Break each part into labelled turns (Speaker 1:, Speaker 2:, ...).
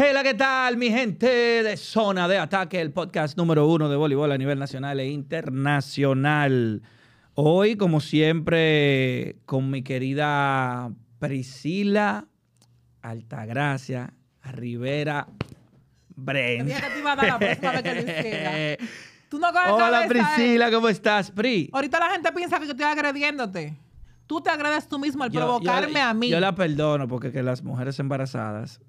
Speaker 1: Hola, ¿qué tal, mi gente de Zona de Ataque, el podcast número uno de voleibol a nivel nacional e internacional? Hoy, como siempre, con mi querida Priscila Altagracia Rivera Brent.
Speaker 2: Hola, ¿eh? Priscila,
Speaker 1: ¿cómo estás, Pri?
Speaker 2: Ahorita la gente piensa que estoy agrediéndote tú te agredes tú mismo al provocarme a mí. Yo la
Speaker 1: perdono porque que las mujeres embarazadas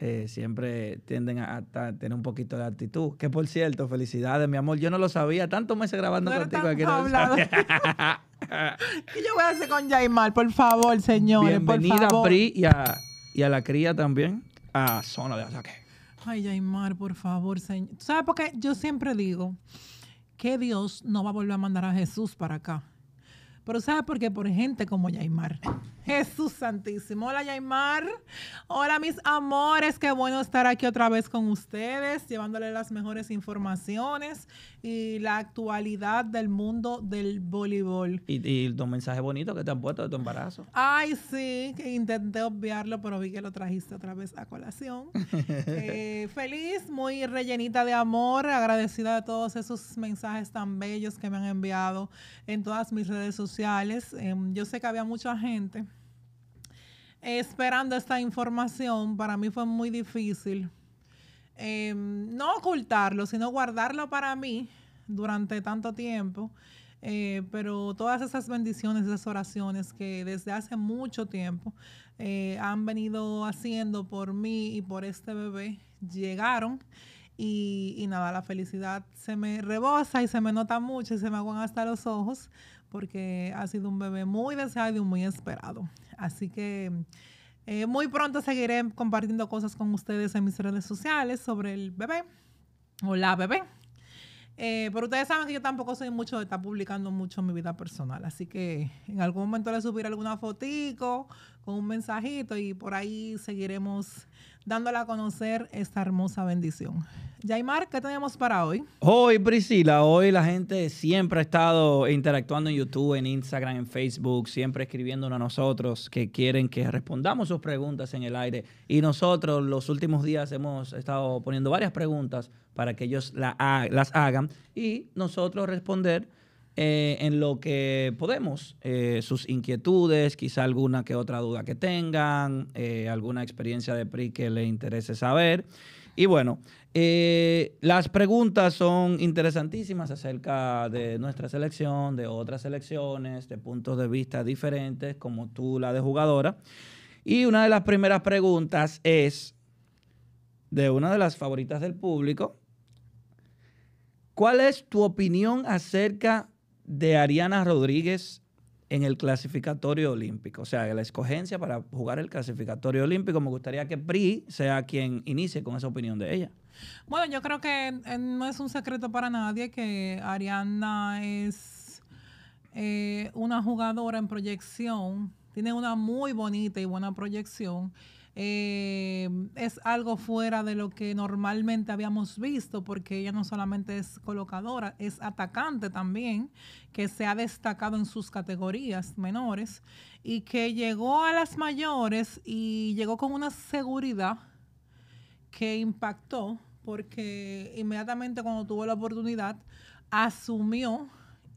Speaker 1: eh, siempre tienden a, tener un poquito de actitud. Que por cierto, felicidades, mi amor. Yo no lo sabía. Tantos meses grabando contigo aquí. No ¿Qué yo
Speaker 2: voy a hacer con Yaimar? Por favor, señor Bienvenida por favor. a Pri
Speaker 1: y a, la cría también a Zona de Ataque.
Speaker 2: Ay, Yaimar, por favor, señor. ¿Sabes por qué? Yo siempre digo que Dios no va a volver a mandar a Jesús para acá. Pero ¿sabes por qué? Por gente como Yaimar. Jesús Santísimo. Hola Yaimar. Hola mis amores. Qué bueno estar aquí otra vez con ustedes, Llevándoles las mejores informaciones y la actualidad del mundo del voleibol.
Speaker 1: Y, y mensajes bonitos que te han puesto de tu embarazo.
Speaker 2: Ay, sí, que intenté obviarlo, pero vi que lo trajiste otra vez a colación.
Speaker 1: Eh,
Speaker 2: feliz, muy rellenita de amor, agradecida de todos esos mensajes tan bellos que me han enviado en todas mis redes sociales. Em, yo sé que había mucha gente esperando esta información, para mí fue muy difícil em, no ocultarlo, sino guardarlo para mí durante tanto tiempo. Eh, pero todas esas bendiciones, esas oraciones que desde hace mucho tiempo eh, han venido haciendo por mí y por este bebé, llegaron. Y, y, nada, la felicidad se me rebosa y se me nota mucho y se me aguan hasta los ojos porque ha sido un bebé muy deseado y muy esperado. Así que eh, muy pronto seguiré compartiendo cosas con ustedes en mis redes sociales sobre el bebé o la bebé. Eh, pero ustedes saben que yo tampoco soy mucho de estar publicando mucho mi vida personal, así que en algún momento le subiré alguna fotico con un mensajito y por ahí seguiremos dándole a conocer esta hermosa bendición. Jaymar, ¿qué tenemos para hoy?
Speaker 1: Hoy, Priscila, hoy la gente siempre ha estado interactuando en YouTube, en Instagram, en Facebook, siempre escribiéndonos a nosotros que quieren que respondamos sus preguntas en el aire. Y nosotros los últimos días hemos estado poniendo varias preguntas para que ellos las hagan y nosotros responder eh, en lo que podemos, eh, sus inquietudes, quizá alguna que otra duda que tengan, eh, alguna experiencia de PRI que le interese saber. Y bueno, las preguntas son interesantísimas acerca de nuestra selección, de otras selecciones, de puntos de vista diferentes, como tú la de jugadora. Y una de las primeras preguntas es de una de las favoritas del público. ¿Cuál es tu opinión acerca de Ariana Rodríguez en el clasificatorio olímpico, o sea, la escogencia para jugar el clasificatorio olímpico. Me gustaría que PRI sea quien inicie con esa opinión de ella.
Speaker 2: Bueno, yo creo que eh, no es un secreto para nadie que Ariana es eh, una jugadora en proyección, tiene una muy bonita y buena proyección. Em, es algo fuera de lo que normalmente habíamos visto, porque ella no solamente es colocadora, es atacante también, que se ha destacado en sus categorías menores y que llegó a las mayores y llegó con una seguridad que impactó, porque inmediatamente cuando tuvo la oportunidad, asumió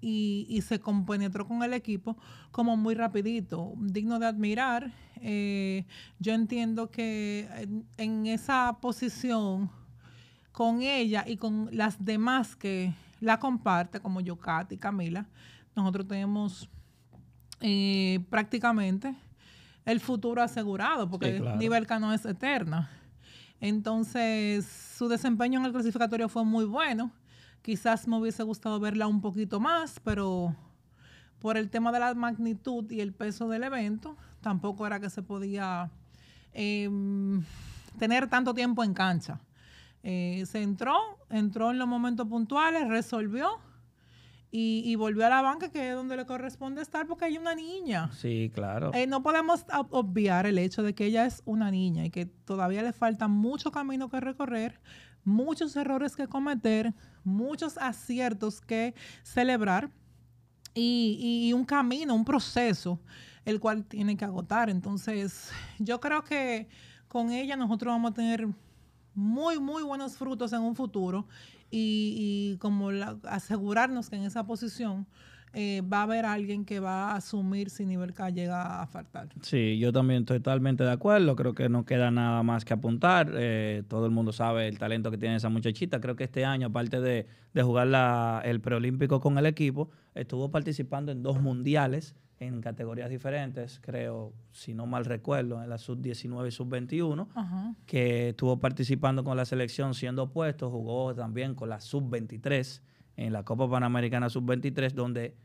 Speaker 2: y, se compenetró con el equipo como muy rapidito, digno de admirar. Eh, yo entiendo que en, esa posición, con ella y con las demás que la comparte, como Kat y Camila, nosotros tenemos eh, prácticamente el futuro asegurado, porque sí, no es eterna. Entonces, su desempeño en el clasificatorio fue muy bueno Quizás me hubiese gustado verla un poquito más, pero por el tema de la magnitud y el peso del evento, tampoco era que se podía em, tener tanto tiempo en cancha. Eh, se entró, entró en los momentos puntuales, resolvió y, volvió a la banca, que es donde le corresponde estar, porque hay una niña.
Speaker 1: Sí, claro. Eh,
Speaker 2: no podemos obviar el hecho de que ella es una niña y que todavía le falta mucho camino que recorrer, muchos errores que cometer, muchos aciertos que celebrar y, un camino, un proceso, el cual tiene que agotar. Entonces, yo creo que con ella nosotros vamos a tener muy, muy buenos frutos en un futuro y, como asegurarnos que en esa posición eh, va a haber alguien que va a asumir si K llega a faltar.
Speaker 1: Sí, yo también estoy totalmente de acuerdo. Creo que no queda nada más que apuntar. Eh, todo el mundo sabe el talento que tiene esa muchachita. Creo que este año, aparte de, de jugar el preolímpico con el equipo, estuvo participando en dos mundiales en categorías diferentes, creo, si no mal recuerdo, en la sub-19 y sub-21, que estuvo participando con la selección siendo opuesto, jugó también con la sub-23 en la Copa Panamericana Sub-23, donde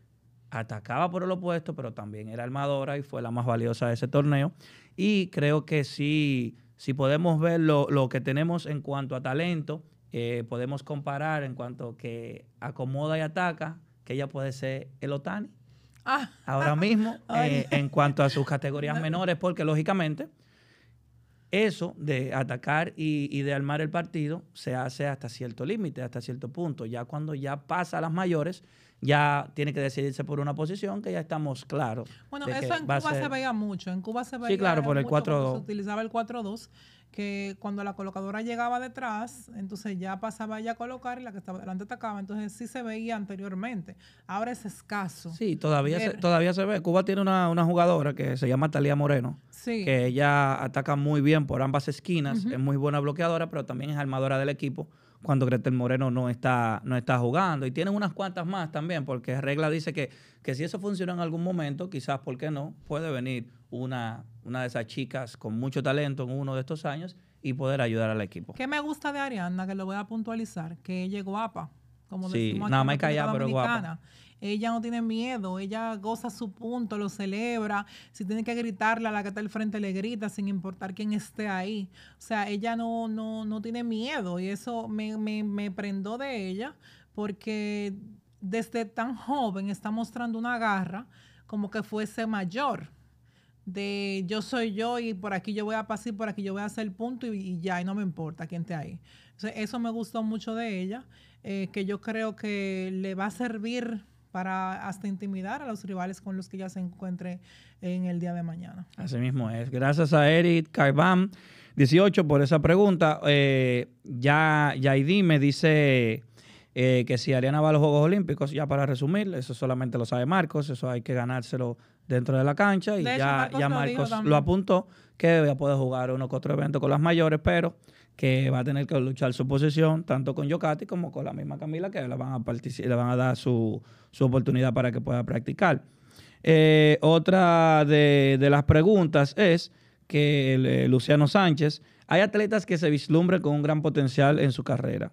Speaker 1: atacaba por el opuesto, pero también era armadora y fue la más valiosa de ese torneo. Y creo que sí, si podemos ver lo, que tenemos en cuanto a talento, eh, podemos comparar en cuanto que acomoda y ataca, que ella puede ser el Otani. Ah. ahora mismo, eh, en cuanto a sus categorías menores, porque lógicamente eso de atacar y, de armar el partido se hace hasta cierto límite, hasta cierto punto. Ya cuando ya pasa a las mayores, ya tiene que decidirse por una posición que ya estamos claros. Bueno, eso en Cuba se
Speaker 2: veía mucho. En Cuba se veía sí, claro, por el mucho 4... se utilizaba el 4-2 que cuando la colocadora llegaba detrás, entonces ya pasaba ella a colocar y la que estaba delante atacaba. Entonces sí se veía anteriormente. Ahora es escaso. Sí, todavía, se,
Speaker 1: todavía se ve. Cuba tiene una, jugadora que se llama Talía Moreno. Sí. que ella ataca muy bien por ambas esquinas, es muy buena bloqueadora, pero también es armadora del equipo cuando Gretel Moreno no está, no está jugando. Y tienen unas cuantas más también, porque regla dice que, que si eso funciona en algún momento, quizás, ¿por qué no? Puede venir una, una de esas chicas con mucho talento en uno de estos años y poder ayudar al equipo. ¿Qué
Speaker 2: me gusta de Ariana Que lo voy a puntualizar, que ella es guapa. Como sí, decimos nada más callada, pero guapa. Ella no tiene miedo, ella goza su punto, lo celebra. Si tiene que gritarle a la que está al frente, le grita sin importar quién esté ahí. O sea, ella no, tiene miedo y eso me, me, me prendó de ella porque desde tan joven está mostrando una garra como que fuese mayor de yo soy yo y por aquí yo voy a pasar, por aquí yo voy a hacer punto y, ya, y no me importa quién esté ahí. Entonces, eso me gustó mucho de ella, eh, que yo creo que le va a servir para hasta intimidar a los rivales con los que ella se encuentre en el día de mañana.
Speaker 1: Así mismo es. Gracias a Eric Caibam, 18, por esa pregunta. Eh, ya, y me dice... Eh, que si Ariana va a los Juegos Olímpicos, ya para resumir, eso solamente lo sabe Marcos, eso hay que ganárselo dentro de la cancha y ya, Marcos lo, apuntó que va a poder jugar uno que otro evento con las mayores, pero que va a tener que luchar su posición tanto con Yocati como con la misma Camila que le van a, dar su, su oportunidad para que pueda practicar. Eh, otra de, las preguntas es que eh, Luciano Sánchez, hay atletas que se vislumbren con un gran potencial en su carrera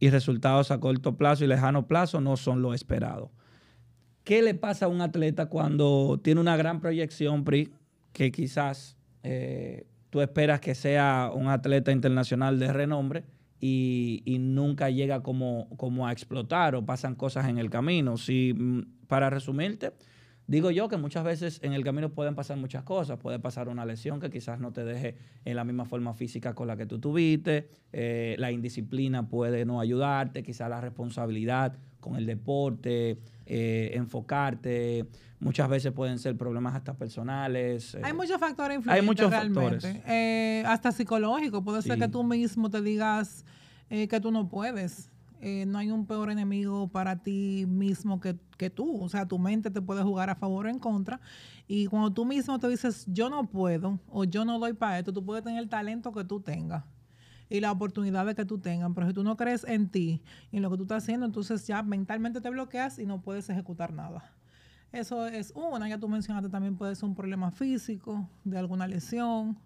Speaker 1: y resultados a corto plazo y lejano plazo no son lo esperado. ¿Qué le pasa a un atleta cuando tiene una gran proyección, PRI, que quizás eh, tú esperas que sea un atleta internacional de renombre y, nunca llega como, como, a explotar o pasan cosas en el camino? Si, mm, para resumirte, digo yo que muchas veces en el camino pueden pasar muchas cosas. Puede pasar una lesión que quizás no te deje en la misma forma física con la que tú tuviste. Eh, la indisciplina puede no ayudarte, quizás la responsabilidad con el deporte, eh, enfocarte. Muchas veces pueden ser problemas hasta personales. Eh. Hay muchos factores influyentes. Hay muchos realmente. factores.
Speaker 2: Eh, hasta psicológico. Puede ser que tú mismo te digas que tú no puedes. no hay un peor enemigo para ti mismo que, que tú. O sea, tu mente te puede jugar a favor o en contra. Y cuando tú mismo te dices, yo no puedo o yo no doy para esto, tú puedes tener el talento que tú tengas y las oportunidades que tú tengas. Pero si tú no crees en ti y en lo que tú estás haciendo, entonces ya mentalmente te bloqueas y no puedes ejecutar nada. Eso es una, ya tú mencionaste también puede ser un problema físico, de alguna lesión,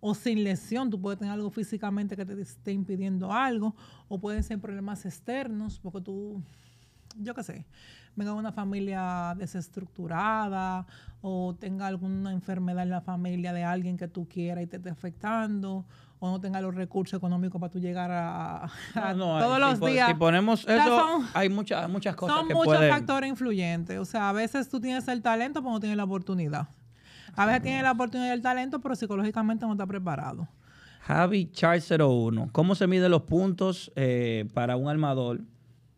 Speaker 2: o sin lesión, tú puedes tener algo físicamente que te esté impidiendo algo, o pueden ser problemas externos, porque tú, yo qué sé, venga de una familia desestructurada, o tenga alguna enfermedad en la familia de alguien que tú quieras y te esté afectando, o no tenga los recursos económicos para tú llegar a, todos los días. Si ponemos eso, hay muchas, muchas cosas. Son muchos factores influyentes. O sea, a veces tú tienes el talento, pero no tienes la oportunidad. A veces tienes la oportunidad y el talento, pero psicológicamente no está preparado.
Speaker 1: Javi Char 01. ¿Cómo se miden los puntos eh, para un armador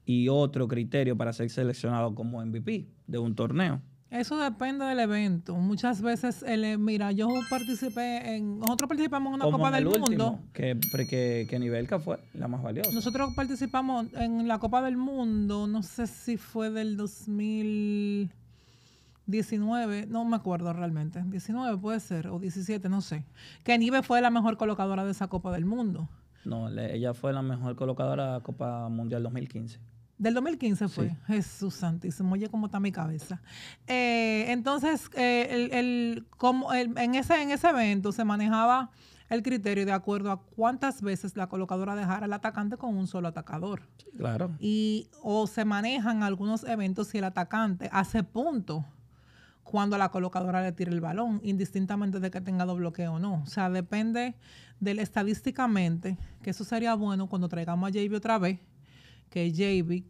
Speaker 1: y otro criterio para ser seleccionado como MVP de un torneo?
Speaker 2: Eso depende del evento. Muchas veces, eh, mira, yo participé en. Nosotros participamos en una Copa del Mundo.
Speaker 1: Que, que, que fue la más valiosa.
Speaker 2: Nosotros participamos en la Copa del Mundo, no sé si fue del 2019, no me acuerdo realmente. 19 puede ser, o 17, no sé. Que Nive fue la mejor colocadora de esa Copa del Mundo.
Speaker 1: No, ella fue la mejor colocadora de la Copa Mundial 2015.
Speaker 2: Del 2015 fue. Jesús santísimo. Oye, cómo está mi cabeza. Eh, entonces, eh, el, el, como en, ese, en ese evento se manejaba el criterio de acuerdo a cuántas veces la colocadora dejara al atacante con un solo atacador. Claro. Y o se manejan algunos eventos si el atacante hace punto cuando la colocadora le tira el balón, indistintamente de que tenga doble bloqueo o no. O sea, depende del estadísticamente, que eso sería bueno cuando traigamos a JB otra vez que JB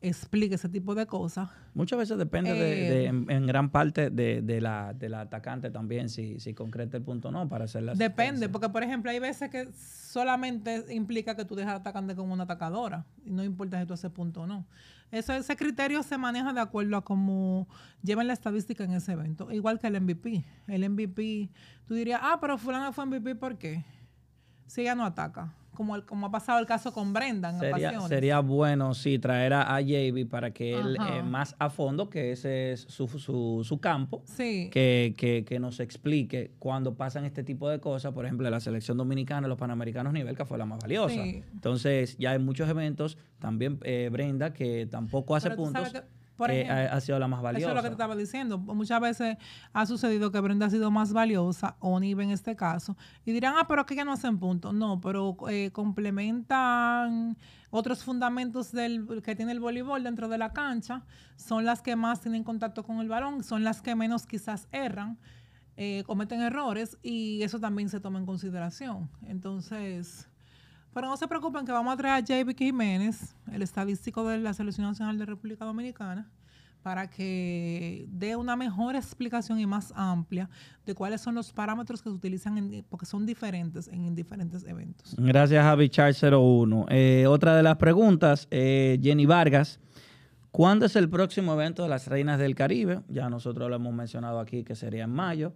Speaker 2: explique ese tipo de cosas.
Speaker 1: Muchas veces depende de, eh, en, gran parte de, la, atacante también, si, si concreta el punto o no, para hacer la Depende, porque
Speaker 2: por ejemplo hay veces que solamente implica que tú dejas al atacante como una atacadora, y no importa si tú haces punto o no. Eso, ese criterio se maneja de acuerdo a cómo llevan la estadística en ese evento, igual que el MVP. El MVP, tú dirías, ah, pero fulano fue MVP, ¿por qué? Si ella no ataca como, el, como ha pasado el caso con Brenda en Sería, pasión. sería
Speaker 1: bueno, sí, traer a, JB para que él eh, más a fondo, que ese es su, su, su campo, que, nos explique cuando pasan este tipo de cosas. Por ejemplo, la selección dominicana, los panamericanos nivel, que fue la más valiosa. Entonces, ya hay muchos eventos, también eh, Brenda, que tampoco hace puntos. Eh, ha, sido la más valiosa. Eso es lo que te estaba
Speaker 2: diciendo. Muchas veces ha sucedido que Brenda ha sido más valiosa, Nive en este caso, y dirán, ah, pero aquí ya no hacen punto. No, pero eh, complementan otros fundamentos del, que tiene el voleibol dentro de la cancha, son las que más tienen contacto con el balón, son las que menos quizás erran, eh, cometen errores, y eso también se toma en consideración. Entonces... Pero no se preocupen que vamos a traer a J.B. Jiménez, el estadístico de la Selección Nacional de República Dominicana, para que dé una mejor explicación y más amplia de cuáles son los parámetros que se utilizan, porque son diferentes en diferentes eventos.
Speaker 1: Gracias, Javi Char 01. Eh, otra de las preguntas, eh, Jenny Vargas. ¿Cuándo es el próximo evento de las Reinas del Caribe? Ya nosotros lo hemos mencionado aquí que sería en mayo.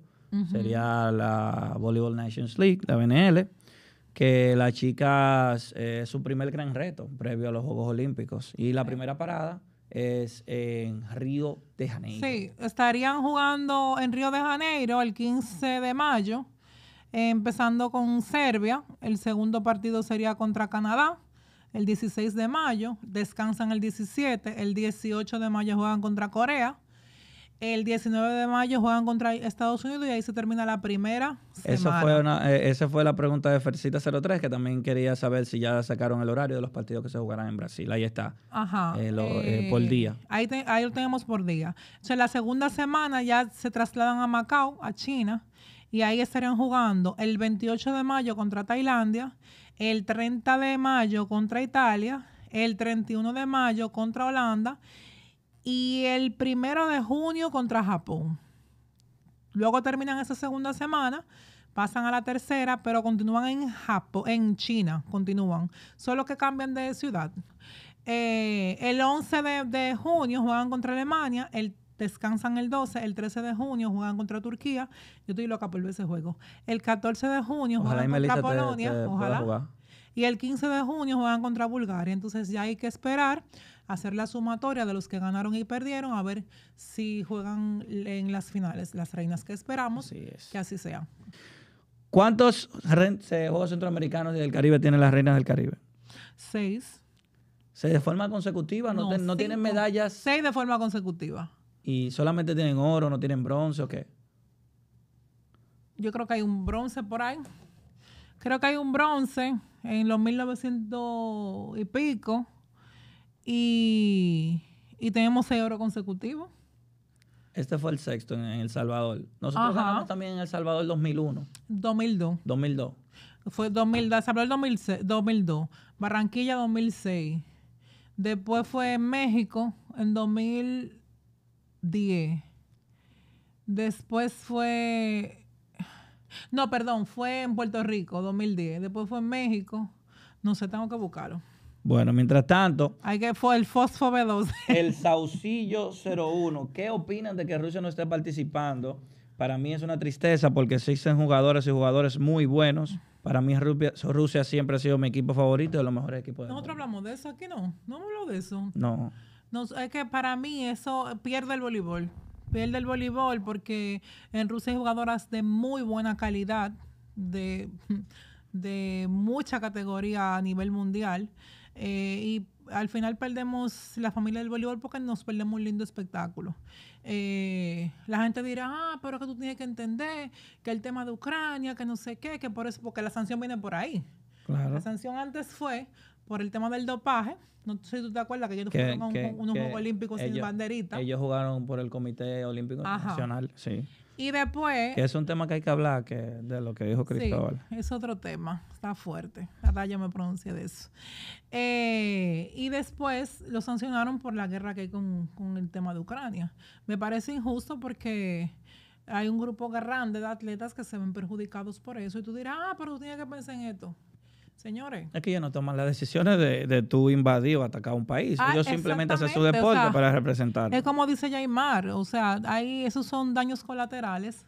Speaker 1: Sería la Volleyball Nations League, la BNL que las chicas es eh, su primer gran reto previo a los Juegos Olímpicos. Y la primera parada es en Río de Janeiro.
Speaker 2: Sí, estarían jugando en Río de Janeiro el 15 de mayo, empezando con Serbia. El segundo partido sería contra Canadá el 16 de mayo, descansan el 17, el 18 de mayo juegan contra Corea, el 19 de mayo juegan contra Estados Unidos y ahí se termina la primera. Semana.
Speaker 1: Eso fue eh, esa fue la pregunta de Fercita03, que también quería saber si ya sacaron el horario de los partidos que se jugarán en Brasil. Ahí está. Eh, eh, por día.
Speaker 2: Ahí, lo tenemos por día. entonces la segunda semana ya se trasladan a Macao, a China, y ahí estarían jugando el 28 de mayo contra Tailandia, el 30 de mayo contra Italia, el 31 de mayo contra Holanda y el primero de junio contra Japón. Luego terminan esa segunda semana, pasan a la tercera, pero continúan en Japón, en China, continúan. Solo que cambian de ciudad. Eh, el 11 de, junio juegan contra Alemania, el, descansan el 12, el 13 de junio juegan contra Turquía. Yo estoy loca por ver ese juego. El 14 de junio juegan contra Polonia, Y el 15 de junio juegan contra Bulgaria. Entonces ya hay que esperar hacer la sumatoria de los que ganaron y perdieron, a ver si juegan en las finales las reinas que esperamos, que así sea.
Speaker 1: ¿Cuántos Juegos Centroamericanos y del Caribe tienen las reinas del Caribe?
Speaker 2: Seis.
Speaker 1: ¿Seis de forma consecutiva? ¿No, tienen
Speaker 2: medallas? Seis de forma consecutiva.
Speaker 1: ¿Y solamente tienen oro, no tienen bronce o qué?
Speaker 2: Yo creo que hay un bronce por ahí. Creo que hay un bronce en los 1900 y pico y, y tenemos seis oro consecutivos.
Speaker 1: Este fue el sexto en, El Salvador. Nosotros ganamos también
Speaker 2: en El Salvador 2001. 2002. 2002. Fue 2000, El Salvador 2002. Barranquilla 2006. Después fue México en 2010. Después fue... No, perdón, fue en Puerto Rico 2010. Después fue en México. No sé, tengo que buscarlo.
Speaker 1: Bueno, mientras tanto. Hay que fue el fosfobedos, El Saucillo 01. ¿Qué opinan de que Rusia no esté participando? Para mí es una tristeza porque existen jugadores y jugadores muy buenos. Para mí Rusia, siempre ha sido mi equipo favorito de los mejores equipos. Nosotros
Speaker 2: hablamos de eso aquí, ¿no? No hablamos de eso. No. Es que para mí eso pierde el voleibol. Pierde el voleibol porque en Rusia hay jugadoras de muy buena calidad, de mucha categoría a nivel mundial eh, y al final perdemos la familia del voleibol porque nos perdemos un lindo espectáculo. Eh, la gente dirá, ah, pero que tú tienes que entender que el tema de Ucrania, que no sé qué, que por eso, porque la sanción viene por ahí. La sanción antes fue por el tema del dopaje. No sé si tú te acuerdas que ellos que, fueron unos Juegos Olímpicos sin banderita.
Speaker 1: Ellos jugaron por el Comité Olímpico Internacional sí.
Speaker 2: Y después... es
Speaker 1: un tema que hay que hablar que, de lo que dijo Cristóbal.
Speaker 2: es otro tema, está fuerte. La yo me pronuncie de eso. Eh, y después lo sancionaron por la guerra que hay con, con el tema de Ucrania. Me parece injusto porque hay un grupo grande de atletas que se ven perjudicados por eso. Y tú dirás, ah, pero tú tienes que pensar en esto. Señores.
Speaker 1: Es que ellos no toman las decisiones de, de tú invadir o atacar un país. Yo ah, ellos simplemente hacen su deporte para representar. Es
Speaker 2: como dice Jaymar. o sea, ahí esos son daños colaterales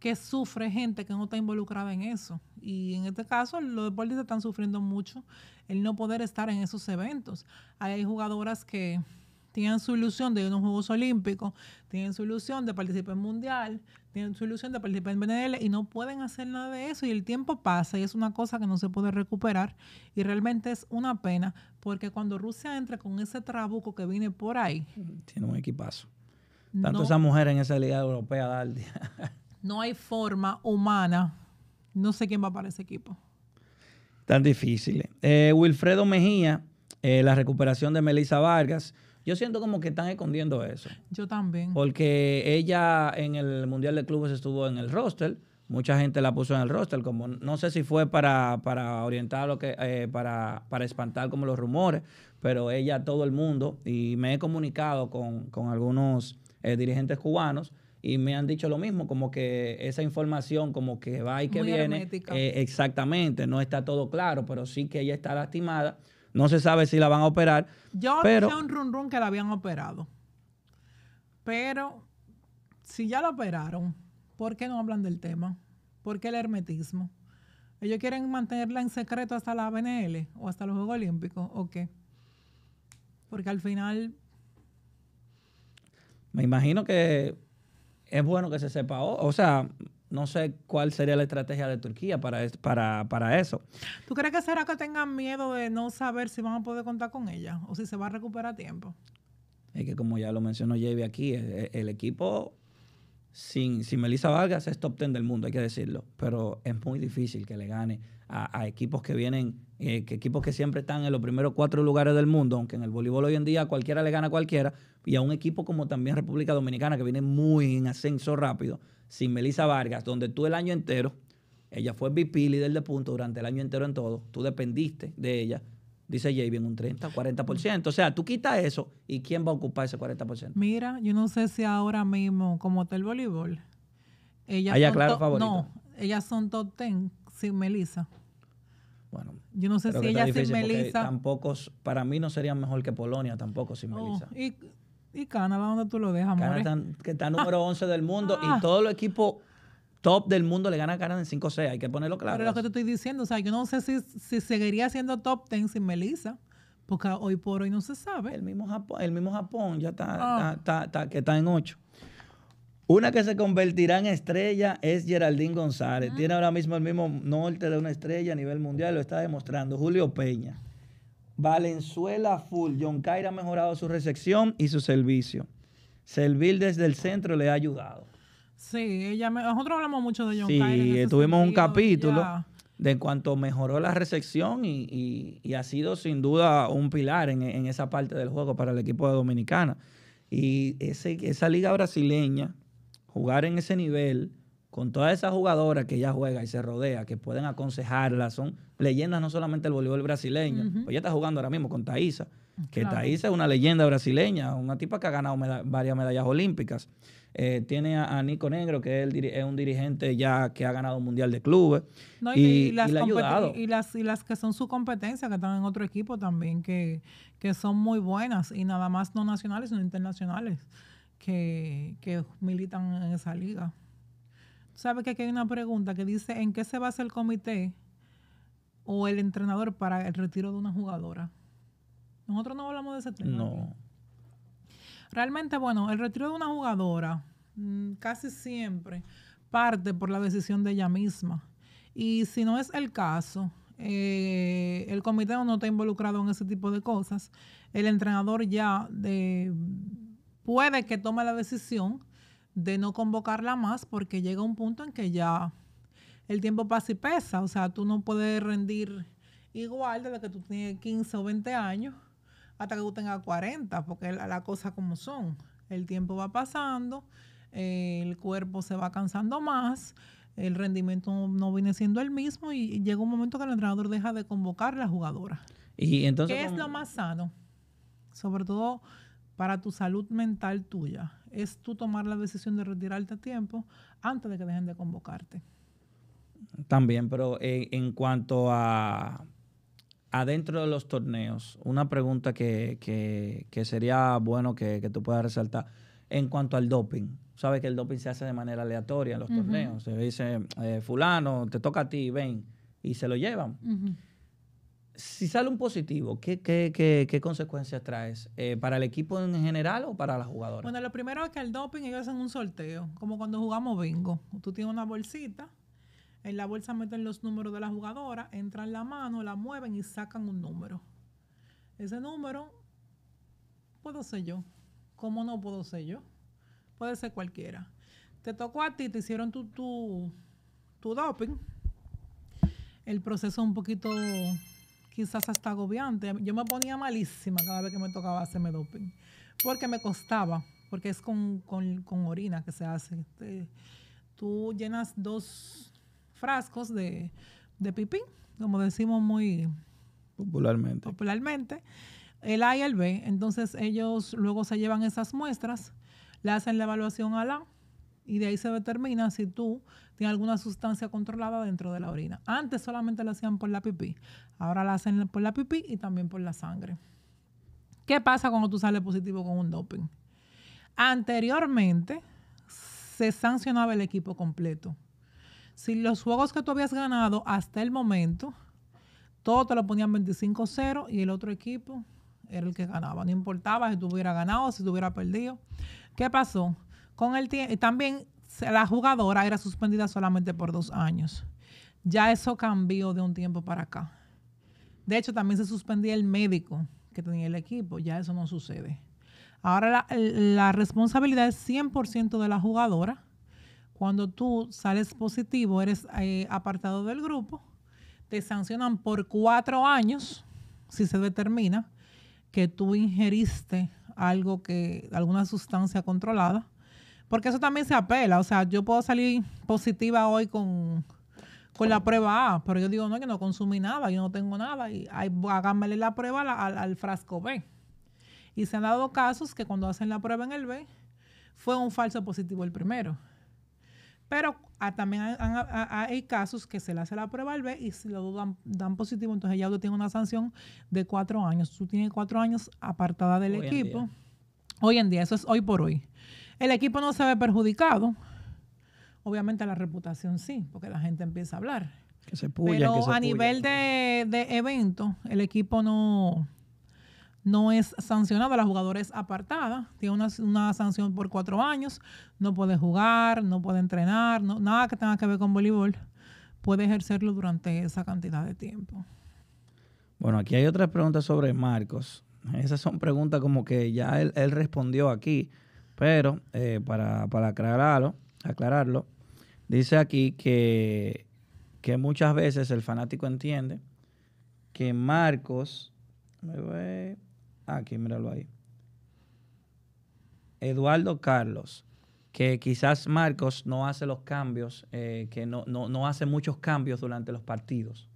Speaker 2: que sufre gente que no está involucrada en eso. Y en este caso, los deportistas están sufriendo mucho el no poder estar en esos eventos. Hay jugadoras que tienen su ilusión de ir a unos Juegos Olímpicos, tienen su ilusión de participar en Mundial, tienen su ilusión de participar en BNL y no pueden hacer nada de eso y el tiempo pasa y es una cosa que no se puede recuperar y realmente es una pena porque cuando Rusia entra con ese trabuco que viene por ahí...
Speaker 1: Tiene un equipazo. Tanto esa mujer en esa liga europea dar
Speaker 2: No hay forma humana. No sé quién va para ese equipo.
Speaker 1: Tan difícil. Eh, Wilfredo Mejía, eh, la recuperación de Melissa Vargas yo siento como que están escondiendo eso.
Speaker 2: Yo también.
Speaker 1: Porque ella en el Mundial de Clubes estuvo en el roster. Mucha gente la puso en el roster, como no sé si fue para, orientar lo que, eh, para, espantar como los rumores, pero ella, todo el mundo, y me he comunicado con, algunos eh, dirigentes cubanos, y me han dicho lo mismo, como que esa información como que va y que viene. Eh, exactamente, no está todo claro, pero sí que ella está lastimada no se sabe si la van a operar. Yo pero... un
Speaker 2: run run que la habían operado. Pero si ya la operaron, ¿por qué no hablan del tema? ¿Por qué el hermetismo? ¿Ellos quieren mantenerla en secreto hasta la BNL o hasta los Juegos Olímpicos o qué? Porque al final...
Speaker 1: Me imagino que es bueno que se sepa. o sea, no sé cuál sería la estrategia de Turquía para, eso.
Speaker 2: ¿Tú crees que será que tengan miedo de no saber si van a poder contar con ella o si se va a recuperar a tiempo?
Speaker 1: Es que como ya lo mencionó Javi aquí, e, e, el, equipo sin, sin, Melissa Vargas es top ten del mundo, hay que decirlo. Pero es muy difícil que le gane a, equipos que vienen, eh, equipos que siempre están en los primeros cuatro lugares del mundo, aunque en el voleibol hoy en día cualquiera le gana a cualquiera, y a un equipo como también República Dominicana, que viene muy en ascenso rápido, sin Melissa Vargas, donde tú el año entero, ella fue VP líder de punto durante el año entero en todo, tú dependiste de ella, dice bien un 30, 40%. O sea, tú quitas eso y ¿quién va a ocupar ese 40%?
Speaker 2: Mira, yo no sé si ahora mismo, como está el voleibol, ella son, no, ellas son top 10 sin Melissa. Bueno, yo no sé si ella sin Melissa.
Speaker 1: Tampoco, para mí no sería mejor que Polonia tampoco sin oh,
Speaker 2: Melisa. Y Canadá, donde tú lo dejas, Canadá
Speaker 1: que está número 11 del mundo y ah. todos los equipos top del mundo le gana a Canadá en 5-6. Hay que ponerlo claro. Pero lo
Speaker 2: que te estoy diciendo, o sea, yo no sé si, seguiría siendo top 10 sin Melissa.
Speaker 1: Porque hoy por hoy no se
Speaker 2: sabe. El mismo Japón, el mismo Japón ya
Speaker 1: está, ah. que está en 8. Una que se convertirá en estrella es Geraldine González. Ah. Tiene ahora mismo el mismo norte de una estrella a nivel mundial, lo está demostrando. Julio Peña. Valenzuela Full. John Kaira ha mejorado su recepción y su servicio. Servir desde el centro le ha ayudado.
Speaker 2: Sí, ella me... nosotros hablamos mucho de John sí,
Speaker 1: Sí, tuvimos un capítulo de cuanto mejoró la recepción y, ha sido sin duda un pilar en, esa parte del juego para el equipo de Dominicana. Y esa liga brasileña, jugar en ese nivel con todas esas jugadoras que ya juega y se rodea, que pueden aconsejarla, son leyendas no solamente del voleibol brasileño, ya pues está jugando ahora mismo con Thaisa,
Speaker 2: mm, que claro. es
Speaker 1: una leyenda brasileña, una tipa que ha ganado varias medallas olímpicas. Eh, tiene a, Nico Negro, que es, un dirigente ya que ha ganado un mundial de clubes. y, las y,
Speaker 2: Las, y, las, que son su competencia, que están en otro equipo también, que, son muy buenas, y nada más no nacionales, sino internacionales, que, que militan en esa liga sabe que aquí hay una pregunta que dice, ¿en qué se basa el comité o el entrenador para el retiro de una jugadora? Nosotros no hablamos de ese tema. No. Realmente, bueno, el retiro de una jugadora mm, casi siempre parte por la decisión de ella misma. Y si no es el caso, eh, el comité no está involucrado en ese tipo de cosas. El entrenador ya de, puede que tome la decisión de no convocarla más porque llega un punto en que ya el tiempo pasa y pesa. O sea, tú no puedes rendir igual desde que tú tienes 15 o 20 años hasta que tú tengas 40, porque la, la cosa como son. El tiempo va pasando, el cuerpo se va cansando más, el rendimiento no, viene siendo el mismo y, llega un momento que el entrenador deja de convocar a la jugadora.
Speaker 1: ¿Y entonces, ¿Qué es lo
Speaker 2: más sano? Sobre todo para tu salud mental tuya es tú tomar la decisión de retirarte a tiempo antes de que dejen de convocarte.
Speaker 1: También, pero en, cuanto a adentro de los torneos, una pregunta que, sería bueno que, tú puedas resaltar. En cuanto al doping, sabes que el doping se hace de manera aleatoria en los torneos. Se dice, eh, fulano, te toca a ti, ven, y se lo llevan si sale un positivo, ¿qué, consecuencias traes? Eh, ¿Para el equipo en general o para la jugadora Bueno,
Speaker 2: lo primero es que el doping ellos hacen un sorteo, como cuando jugamos bingo. Tú tienes una bolsita, en la bolsa meten los números de la jugadora, entran la mano, la mueven y sacan un número. Ese número, puedo ser yo. ¿Cómo no puedo ser yo? Puede ser cualquiera. Te tocó a ti, te hicieron tu, tu, tu doping. El proceso es un poquito quizás hasta agobiante. Yo me ponía malísima cada vez que me tocaba hacerme doping, porque me costaba, porque es con, orina que se hace. Este, tú llenas dos frascos de, de pipí, como decimos muy
Speaker 1: popularmente.
Speaker 2: popularmente, el A y el B. Entonces ellos luego se llevan esas muestras, le hacen la evaluación a la y de ahí se determina si tú tienes alguna sustancia controlada dentro de la orina. Antes solamente lo hacían por la pipí, ahora la hacen por la pipí y también por la sangre. ¿Qué pasa cuando tú sales positivo con un doping? Anteriormente se sancionaba el equipo completo. Si los juegos que tú habías ganado hasta el momento, todo te lo ponían 25-0 y el otro equipo era el que ganaba. No importaba si tú hubieras ganado o si tú hubieras perdido. ¿Qué pasó? Con el también la jugadora era suspendida solamente por dos años. Ya eso cambió de un tiempo para acá. De hecho, también se suspendía el médico que tenía el equipo. Ya eso no sucede. Ahora la, responsabilidad es 100% de la jugadora. Cuando tú sales positivo, eres eh, apartado del grupo, te sancionan por cuatro años, si se determina que tú ingeriste algo que, alguna sustancia controlada, porque eso también se apela. O sea, yo puedo salir positiva hoy con, la prueba A, pero yo digo, no, que no consumí nada, yo no tengo nada, y hay, háganmele la prueba al, frasco B. Y se han dado casos que cuando hacen la prueba en el B, fue un falso positivo el primero. Pero ah, también hay casos que se le hace la prueba al B y si lo dan, dan positivo, entonces ya usted tiene una sanción de cuatro años. Tú tienes cuatro años apartada del equipo. hoy en día, eso es hoy por hoy. El equipo no se ve perjudicado. Obviamente la reputación sí, porque la gente empieza a hablar. Pero a nivel de, evento, el equipo no, no es sancionado, la jugadora es apartada, tiene una, sanción por cuatro años, no puede jugar, no puede entrenar, no, nada que tenga que ver con voleibol, puede ejercerlo durante esa cantidad de tiempo.
Speaker 1: Bueno, aquí hay otras preguntas sobre Marcos. Esas son preguntas como que ya él, él respondió aquí. Pero eh, para, aclararlo, aclararlo, dice aquí que, que muchas veces el fanático entiende que Marcos, aquí míralo ahí, Eduardo Carlos, que quizás Marcos no hace los cambios, eh, que no hace muchos cambios durante los partidos.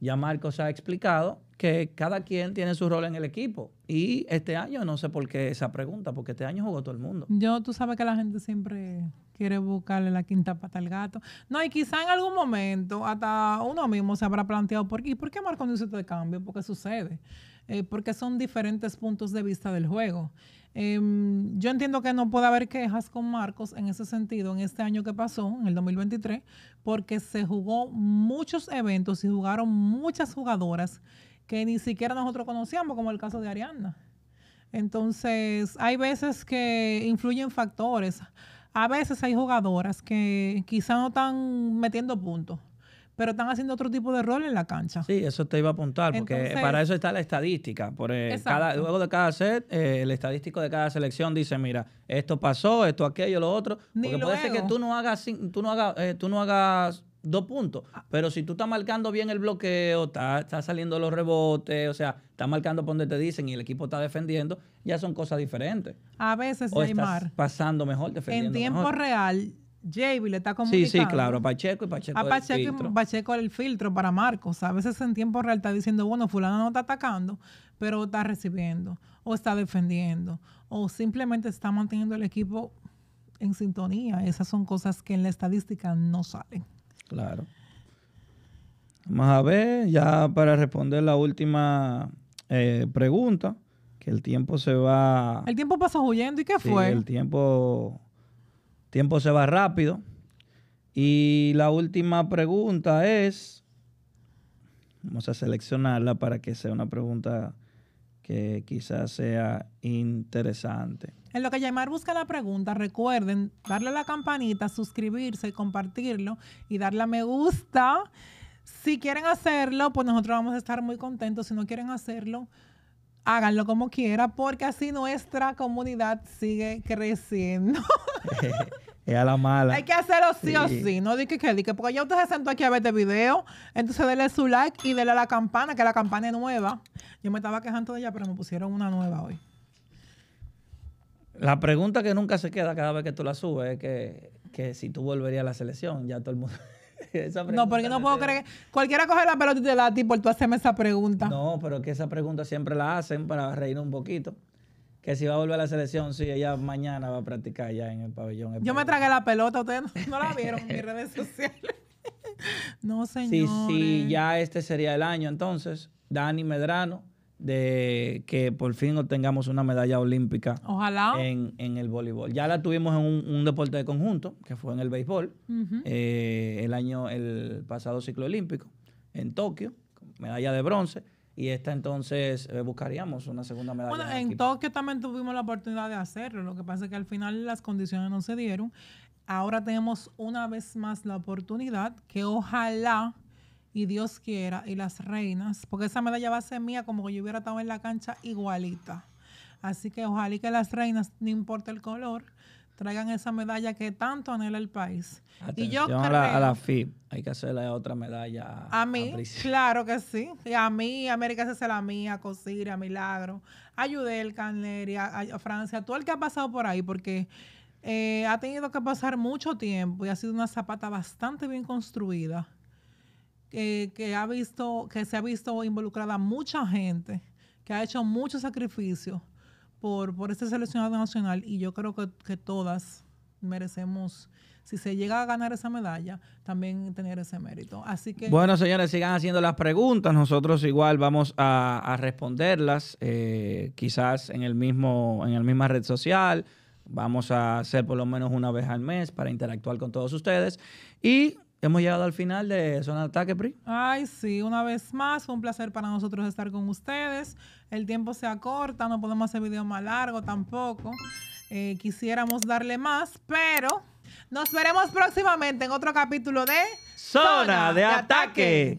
Speaker 1: Ya Marcos ha explicado que cada quien tiene su rol en el equipo. Y este año no sé por qué esa pregunta, porque este
Speaker 2: año jugó todo el mundo. Yo, tú sabes que la gente siempre quiere buscarle la quinta pata al gato. No, y quizá en algún momento hasta uno mismo se habrá planteado por qué. ¿Por qué Marco no hizo este cambio? Porque sucede. Eh, porque son diferentes puntos de vista del juego. Em, yo entiendo que no puede haber quejas con Marcos en ese sentido, en este año que pasó, en el 2023, porque se jugó muchos eventos y jugaron muchas jugadoras que ni siquiera nosotros conocíamos, como el caso de Arianna. Entonces, hay veces que influyen factores. A veces hay jugadoras que quizá no están metiendo puntos pero están haciendo otro tipo de rol en la cancha. Sí,
Speaker 1: eso te iba a apuntar, porque para eso está la estadística. Por, luego eh, de cada set, eh, el estadístico de cada selección dice, mira, esto pasó, esto, aquello, lo otro. porque puede ser que tú no hagas, tú no hagas, eh, tú no hagas dos puntos. Ah. Pero si tú estás marcando bien el bloqueo, estás está saliendo los rebotes, o sea, estás marcando por donde te dicen y el equipo está defendiendo, ya son cosas diferentes.
Speaker 2: A veces, o
Speaker 1: pasando mejor defendiendo. En tiempo
Speaker 2: real, Javi le está comunicando. Sí, sí, claro, a
Speaker 1: Pacheco y Pacheco. A ah, Pacheco, el filtro.
Speaker 2: Pacheco el filtro para Marcos. A veces en tiempo real está diciendo, bueno, fulano no está atacando, pero está recibiendo, o está defendiendo, o simplemente está manteniendo el equipo en sintonía. Esas son cosas que en la estadística no salen.
Speaker 1: Claro. Vamos a ver, ya para responder la última eh, pregunta, que el tiempo se va.
Speaker 2: El tiempo pasa huyendo, ¿y qué fue? el
Speaker 1: tiempo tiempo se va rápido. Y la última pregunta es, vamos a seleccionarla para que sea una pregunta que quizás sea interesante.
Speaker 2: En lo que llamar busca la pregunta, recuerden darle a la campanita, suscribirse, y compartirlo y darle a me gusta. Si quieren hacerlo, pues nosotros vamos a estar muy contentos. Si no quieren hacerlo, háganlo como quiera, porque así nuestra comunidad sigue creciendo.
Speaker 1: a la mala. Hay que hacerlo sí, o sí.
Speaker 2: No di que, que, porque ya usted se sentó aquí a ver este video. Entonces, denle su like y denle a la campana, que la campana es nueva. Yo me estaba quejando de ella, pero me pusieron una nueva hoy.
Speaker 1: La pregunta que nunca se queda cada vez que tú la subes es que, si tú volverías a la selección, ya todo el mundo. no, porque no
Speaker 2: puedo creer cualquiera coge la pelota y te la ti por tú hacerme esa pregunta. No,
Speaker 1: pero que esa pregunta siempre la hacen para reír un poquito. Que si va a volver a la selección, sí, ella mañana va a practicar ya en el pabellón. Yo
Speaker 2: me tragué la pelota, ustedes no, la vieron en mis redes sociales. no, señor. Sí,
Speaker 1: sí, ya este sería el año entonces. Dani Medrano, de que por fin obtengamos una medalla olímpica Ojalá. En, en el voleibol. Ya la tuvimos en un, deporte de conjunto, que fue en el béisbol, eh, el año, el pasado ciclo olímpico, en Tokio, medalla de bronce y esta entonces eh, buscaríamos una segunda medalla. Bueno, en, en
Speaker 2: Tokio también tuvimos la oportunidad de hacerlo, lo que pasa es que al final las condiciones no se dieron. Ahora tenemos una vez más la oportunidad que ojalá y Dios quiera y las reinas, porque esa medalla va a ser mía como que yo hubiera estado en la cancha igualita. Así que ojalá y que las reinas, no importa el color, traigan esa medalla que tanto anhela el país. y yo a, la, a,
Speaker 1: hay que hacerle otra medalla. A mí,
Speaker 2: claro que sí. Y a mí, América se hace la mía, a a Milagro, a al Canleri, a, a Francia, todo el que ha pasado por ahí, porque eh, ha tenido que pasar mucho tiempo y ha sido una zapata bastante bien construida. que, ha visto, que se ha visto involucrada mucha gente, que ha hecho muchos sacrificios por, por este seleccionado nacional y yo creo que, que todas merecemos si se llega a ganar esa medalla, también tener ese mérito. Así que. Bueno,
Speaker 1: señores, sigan haciendo las preguntas. Nosotros igual vamos a, responderlas, eh, quizás en el mismo, en la misma red social. Vamos a hacer por lo menos una vez al mes para interactuar con todos ustedes. Y Hemos llegado al final de Zona de Ataque, Pri.
Speaker 2: Ay, sí, una vez más, fue un placer para nosotros estar con ustedes. El tiempo se acorta, no podemos hacer video más largo tampoco. Eh, quisiéramos darle más, pero nos veremos próximamente en otro capítulo de
Speaker 1: Zona, de, ataque.